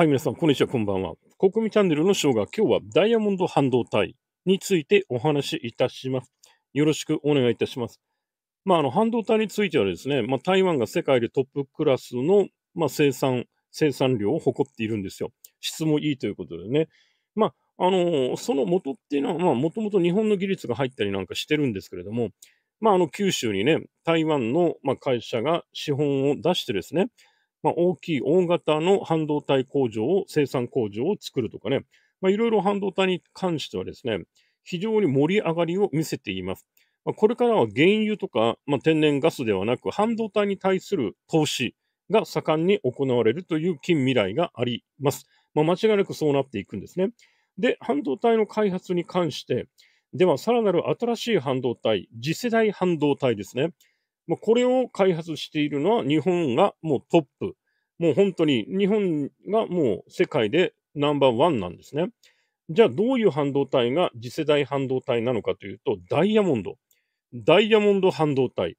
はい、皆さん、こんにちは、こんばんは。ココミチャンネルのショーが今日はダイヤモンド半導体についてお話しいたします。よろしくお願いいたします。まあ、あの、半導体についてはですね、まあ、台湾が世界でトップクラスの、まあ、生産、生産量を誇っているんですよ。質もいいということでね。まあ、あのその元っていうのは、まあ、もともと日本の技術が入ったりなんかしてるんですけれども、まあ、あの、九州にね、台湾の、まあ、会社が資本を出してですね、まあ、大きい大型の半導体工場を、生産工場を作るとかね、まあ、いろいろ半導体に関してはですね、非常に盛り上がりを見せています。まあ、これからは原油とか、まあ、天然ガスではなく、半導体に対する投資が盛んに行われるという近未来があります。まあ、間違いなくそうなっていくんですね。で、半導体の開発に関して、では、さらなる新しい半導体、次世代半導体ですね。まあ、これを開発しているのは日本がもうトップ。もう本当に日本がもう世界でナンバーワンなんですね。じゃあどういう半導体が次世代半導体なのかというと、ダイヤモンド。ダイヤモンド半導体。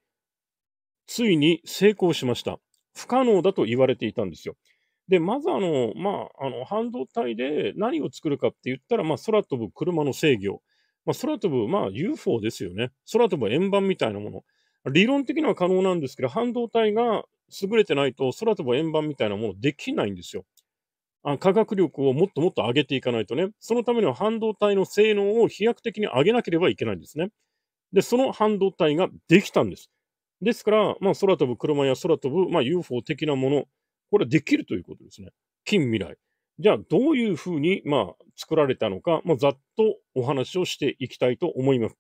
ついに成功しました。不可能だと言われていたんですよ。で、まずあの、まあ、あの、半導体で何を作るかって言ったら、まあ、空飛ぶ車の制御。まあ、空飛ぶ、まあ、UFO ですよね。空飛ぶ円盤みたいなもの。理論的には可能なんですけど、半導体が優れてないと空飛ぶ円盤みたいなものできないんですよ。あ科学力をもっともっと上げていかないとね、そのためには半導体の性能を飛躍的に上げなければいけないんですね。で、その半導体ができたんです。ですから、まあ、空飛ぶ車や空飛ぶ、まあ、UFO 的なもの、これできるということですね。近未来。じゃあ、どういうふうに、まあ、作られたのか、まあ、ざっとお話をしていきたいと思います。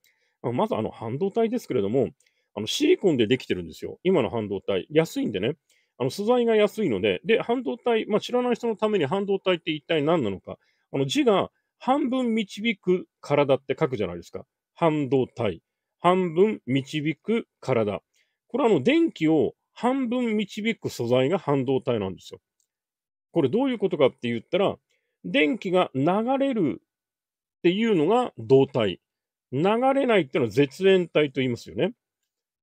まず、あの、半導体ですけれども、あの、シリコンでできてるんですよ。今の半導体。安いんでね。あの、素材が安いので、で、半導体、まあ、知らない人のために半導体って一体何なのか。あの、字が半分導く体って書くじゃないですか。半導体。半分導く体。これはあの、電気を半分導く素材が半導体なんですよ。これどういうことかって言ったら、電気が流れるっていうのが導体。流れないっていうのは絶縁体と言いますよね。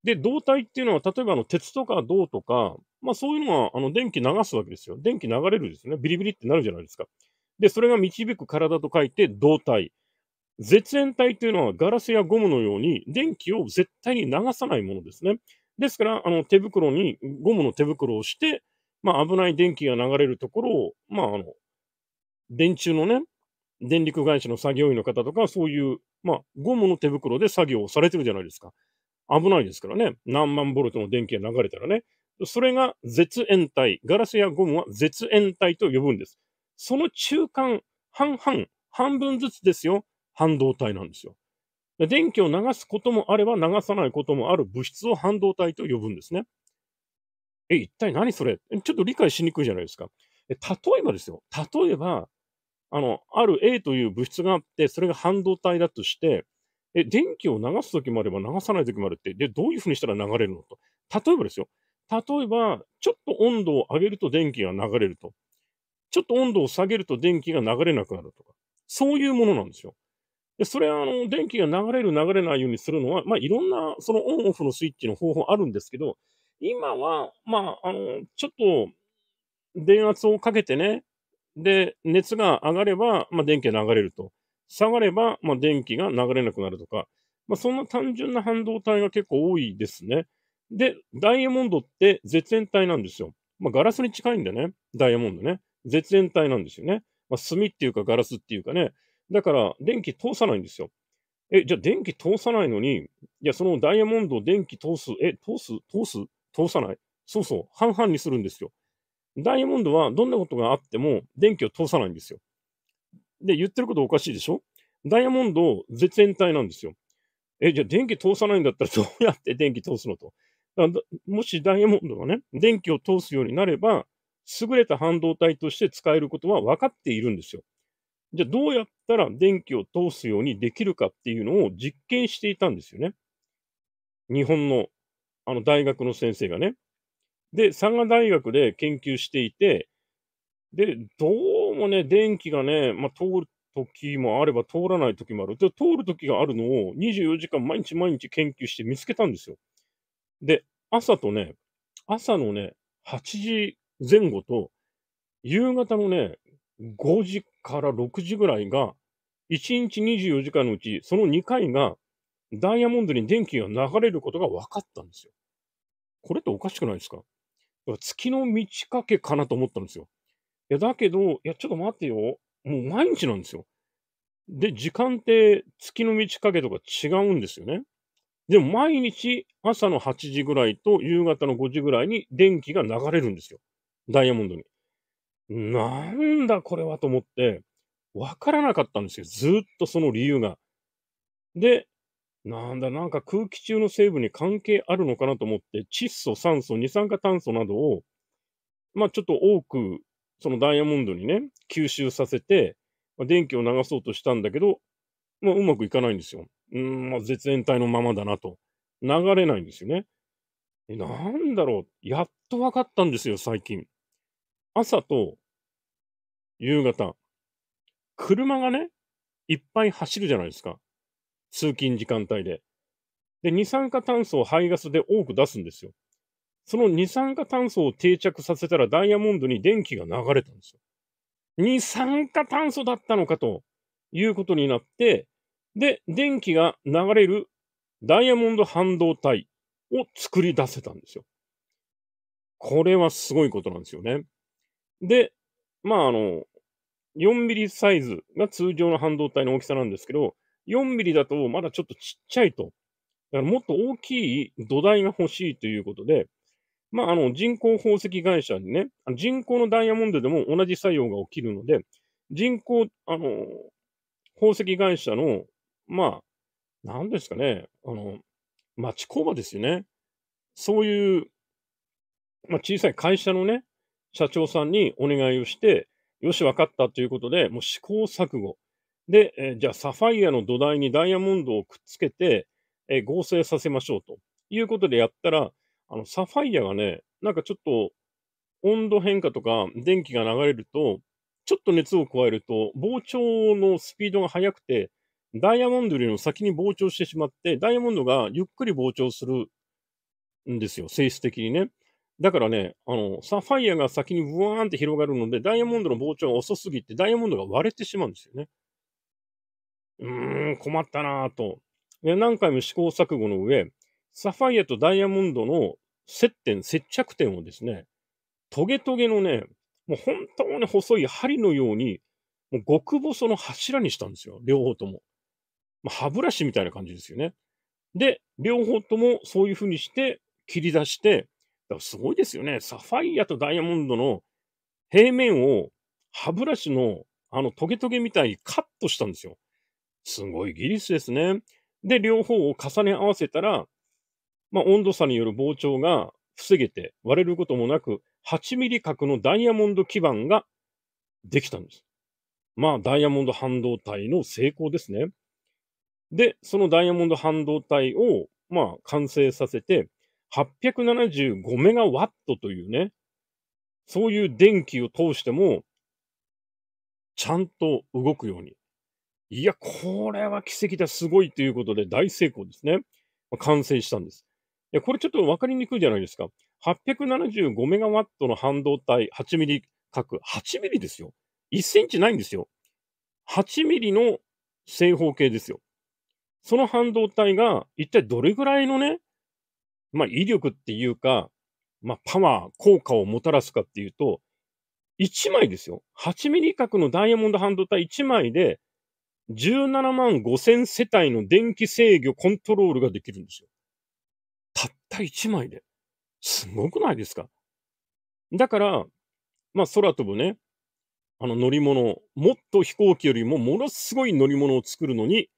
で、胴体っていうのは、例えばあの鉄とか銅とか、まあそういうのはあの電気流すわけですよ。電気流れるですよね。ビリビリってなるじゃないですか。で、それが導く体と書いて胴体。絶縁体というのはガラスやゴムのように電気を絶対に流さないものですね。ですから、あの手袋に、ゴムの手袋をして、まあ危ない電気が流れるところを、まああの、電柱のね、電力会社の作業員の方とか、そういう、まあ、ゴムの手袋で作業をされてるじゃないですか。危ないですからね。何万ボルトの電気が流れたらね。それが絶縁体。ガラスやゴムは絶縁体と呼ぶんです。その中間、半々、半分ずつですよ。半導体なんですよ。電気を流すこともあれば流さないこともある物質を半導体と呼ぶんですね。え、一体何それちょっと理解しにくいじゃないですか。例えばですよ。例えば、あの、ある A という物質があって、それが半導体だとして、え、電気を流すときもあれば流さないときもあるって、で、どういうふうにしたら流れるのと。例えばですよ。例えば、ちょっと温度を上げると電気が流れると。ちょっと温度を下げると電気が流れなくなるとか。そういうものなんですよ。で、それは、あの、電気が流れる、流れないようにするのは、まあ、いろんな、そのオンオフのスイッチの方法あるんですけど、今は、まあ、あの、ちょっと、電圧をかけてね、で、熱が上がれば、まあ、電気が流れると。下がれば、まあ、電気が流れなくなるとか、まあ、そんな単純な半導体が結構多いですね。で、ダイヤモンドって絶縁体なんですよ。まあ、ガラスに近いんだね。ダイヤモンドね。絶縁体なんですよね。まあ、炭っていうかガラスっていうかね。だから、電気通さないんですよ。え、じゃあ電気通さないのに、いや、そのダイヤモンドを電気通す、え、通す通す通さないそうそう、半々にするんですよ。ダイヤモンドはどんなことがあっても電気を通さないんですよ。で、言ってることおかしいでしょダイヤモンド、絶縁体なんですよ。え、じゃあ電気通さないんだったらどう やって電気通すのと。もしダイヤモンドがね、電気を通すようになれば、優れた半導体として使えることは分かっているんですよ。じゃあどうやったら電気を通すようにできるかっていうのを実験していたんですよね。日本のあの大学の先生がね。で、佐賀大学で研究していて、で、どうもね、電気がね、まあ、通る時もあれば通らない時もある。で、通る時があるのを24時間毎日毎日研究して見つけたんですよ。で、朝とね、朝のね、8時前後と、夕方のね、5時から6時ぐらいが、1日24時間のうち、その2回が、ダイヤモンドに電気が流れることが分かったんですよ。これっておかしくないですか月の満ち欠けかなと思ったんですよ。や、だけど、いや、ちょっと待ってよ。もう毎日なんですよ。で、時間って月の満ち欠けとか違うんですよね。でも毎日朝の8時ぐらいと夕方の5時ぐらいに電気が流れるんですよ。ダイヤモンドに。なんだこれはと思って、わからなかったんですよ。ずっとその理由が。で、なんだ、なんか空気中の成分に関係あるのかなと思って、窒素、酸素、二酸化炭素などを、まあちょっと多くそのダイヤモンドにね、吸収させて、まあ、電気を流そうとしたんだけど、まあ、うまくいかないんですよ。うん、まあ、絶縁体のままだなと。流れないんですよね。え、なんだろう。やっと分かったんですよ、最近。朝と夕方。車がね、いっぱい走るじゃないですか。通勤時間帯で。で、二酸化炭素を排ガスで多く出すんですよ。その二酸化炭素を定着させたらダイヤモンドに電気が流れたんですよ。二酸化炭素だったのかということになって、で、電気が流れるダイヤモンド半導体を作り出せたんですよ。これはすごいことなんですよね。で、まああの、4ミリサイズが通常の半導体の大きさなんですけど、4ミリだとまだちょっとちっちゃいと。だからもっと大きい土台が欲しいということで、まあ、あの、人工宝石会社にね、人工のダイヤモンドでも同じ作用が起きるので、人工、あの、宝石会社の、まあ、なんですかね、あの、町工場ですよね。そういう、まあ、小さい会社のね、社長さんにお願いをして、よし、わかったということで、もう試行錯誤。で、えー、じゃあサファイアの土台にダイヤモンドをくっつけて、えー、合成させましょうということでやったら、あの、サファイアがね、なんかちょっと温度変化とか電気が流れると、ちょっと熱を加えると膨張のスピードが速くて、ダイヤモンドよりも先に膨張してしまって、ダイヤモンドがゆっくり膨張するんですよ、性質的にね。だからね、あの、サファイアが先にブワーンって広がるので、ダイヤモンドの膨張が遅すぎて、ダイヤモンドが割れてしまうんですよね。うーん、困ったなぁと。何回も試行錯誤の上、サファイアとダイヤモンドの接点、接着点をですね、トゲトゲのね、もう本当に細い針のように、もう極細の柱にしたんですよ。両方とも。まあ、歯ブラシみたいな感じですよね。で、両方ともそういう風にして切り出して、だからすごいですよね。サファイアとダイヤモンドの平面を歯ブラシのあのトゲトゲみたいにカットしたんですよ。すごい技術ですね。で、両方を重ね合わせたら、まあ、温度差による膨張が防げて割れることもなく、8ミリ角のダイヤモンド基板ができたんです。まあ、ダイヤモンド半導体の成功ですね。で、そのダイヤモンド半導体を、まあ、完成させて、875メガワットというね、そういう電気を通しても、ちゃんと動くように。いや、これは奇跡だ、すごいということで大成功ですね。完成したんです。や、これちょっと分かりにくいじゃないですか。875メガワットの半導体8ミリ角。8ミリですよ。1センチないんですよ。8ミリの正方形ですよ。その半導体が一体どれぐらいのね、まあ、威力っていうか、まあ、パワー、効果をもたらすかっていうと、1枚ですよ。8ミリ角のダイヤモンド半導体1枚で、17万5000世帯の電気制御コントロールができるんですよ。た一枚で。すごくないですかだから、まあ空飛ぶね、あの乗り物、もっと飛行機よりもものすごい乗り物を作るのに、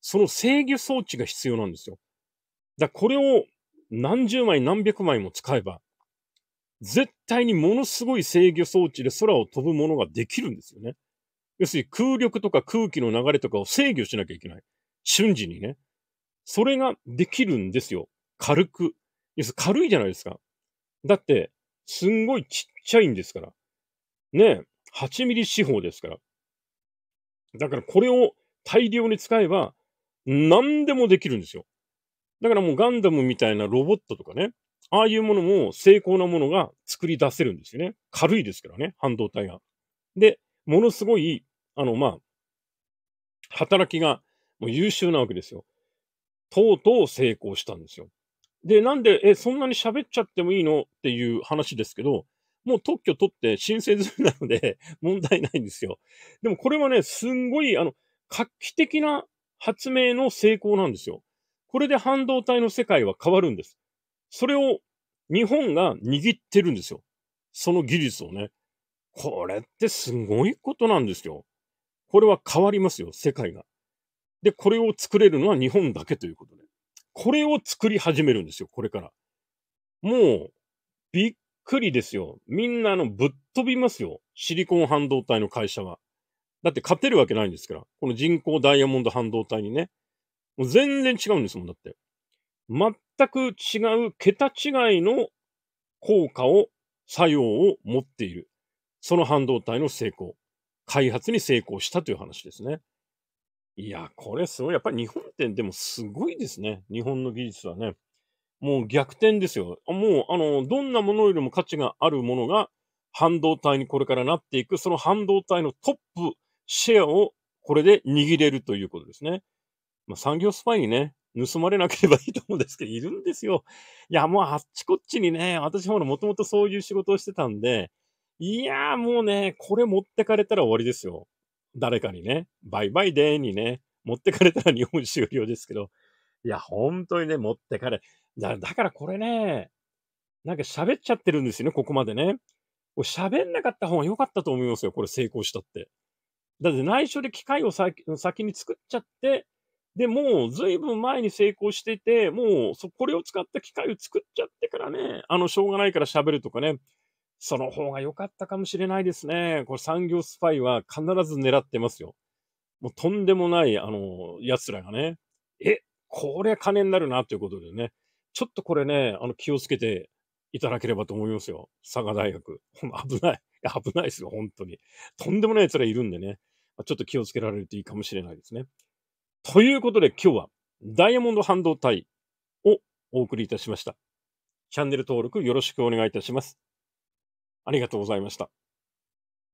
その制御装置が必要なんですよ。だこれを何十枚何百枚も使えば、絶対にものすごい制御装置で空を飛ぶものができるんですよね。要するに空力とか空気の流れとかを制御しなきゃいけない。瞬時にね。それができるんですよ。軽く。軽いじゃないですか。だって、すんごいちっちゃいんですから。ねえ、8ミリ四方ですから。だからこれを大量に使えば、何でもできるんですよ。だからもうガンダムみたいなロボットとかね、ああいうものも精巧なものが作り出せるんですよね。軽いですからね、半導体が。で、ものすごい、あの、まあ、働きがもう優秀なわけですよ。とうとう成功したんですよ。で、なんで、え、そんなに喋っちゃってもいいのっていう話ですけど、もう特許取って申請済みなので 問題ないんですよ。でもこれはね、すんごい、あの、画期的な発明の成功なんですよ。これで半導体の世界は変わるんです。それを日本が握ってるんですよ。その技術をね。これってすごいことなんですよ。これは変わりますよ、世界が。で、これを作れるのは日本だけということで。これを作り始めるんですよ、これから。もう、びっくりですよ。みんなあの、ぶっ飛びますよ。シリコン半導体の会社は。だって勝てるわけないんですから。この人工ダイヤモンド半導体にね。もう全然違うんですもん、だって。全く違う、桁違いの効果を、作用を持っている。その半導体の成功。開発に成功したという話ですね。いや、これすごい。やっぱり日本ってでもすごいですね。日本の技術はね。もう逆転ですよ。もう、あの、どんなものよりも価値があるものが半導体にこれからなっていく、その半導体のトップシェアをこれで握れるということですね。まあ、産業スパイにね、盗まれなければいいと思うんですけど、いるんですよ。いや、もうあっちこっちにね、私ほらもともとそういう仕事をしてたんで、いやーもうね、これ持ってかれたら終わりですよ。誰かにね、バイバイデーにね、持ってかれたら日本終了ですけど、いや、本当にね、持ってかれ、だだからこれね、なんか喋っちゃってるんですよね、ここまでね。喋んなかった方が良かったと思いますよ、これ成功したって。だって内緒で機械を先に作っちゃって、で、もう随分前に成功してて、もうそこれを使った機械を作っちゃってからね、あの、しょうがないから喋るとかね、その方が良かったかもしれないですね。これ産業スパイは必ず狙ってますよ。もうとんでもない、あの、奴らがね、え、これ金になるなということでね、ちょっとこれね、あの、気をつけていただければと思いますよ。佐賀大学。危ない。危ないですよ、本当に。とんでもない奴らいるんでね、ちょっと気をつけられるといいかもしれないですね。ということで今日は、ダイヤモンド半導体をお送りいたしました。チャンネル登録よろしくお願いいたします。ありがとうございました。